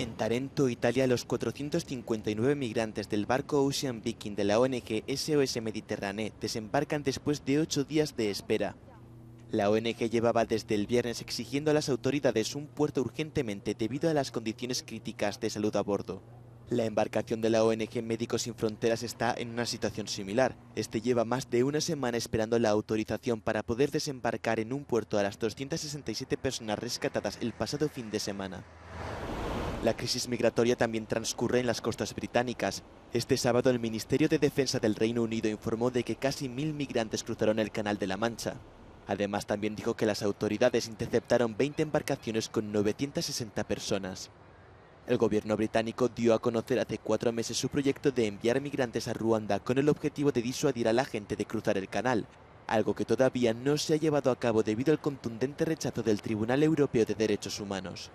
En Tarento, Italia, los 459 migrantes del barco Ocean Viking de la ONG SOS Mediterráneo desembarcan después de ocho días de espera. La ONG llevaba desde el viernes exigiendo a las autoridades un puerto urgentemente debido a las condiciones críticas de salud a bordo. La embarcación de la ONG Médicos Sin Fronteras está en una situación similar. Este lleva más de una semana esperando la autorización para poder desembarcar en un puerto a las 267 personas rescatadas el pasado fin de semana. La crisis migratoria también transcurre en las costas británicas. Este sábado el Ministerio de Defensa del Reino Unido informó de que casi mil migrantes cruzaron el Canal de la Mancha. Además también dijo que las autoridades interceptaron 20 embarcaciones con 960 personas. El gobierno británico dio a conocer hace cuatro meses su proyecto de enviar migrantes a Ruanda con el objetivo de disuadir a la gente de cruzar el canal, algo que todavía no se ha llevado a cabo debido al contundente rechazo del Tribunal Europeo de Derechos Humanos.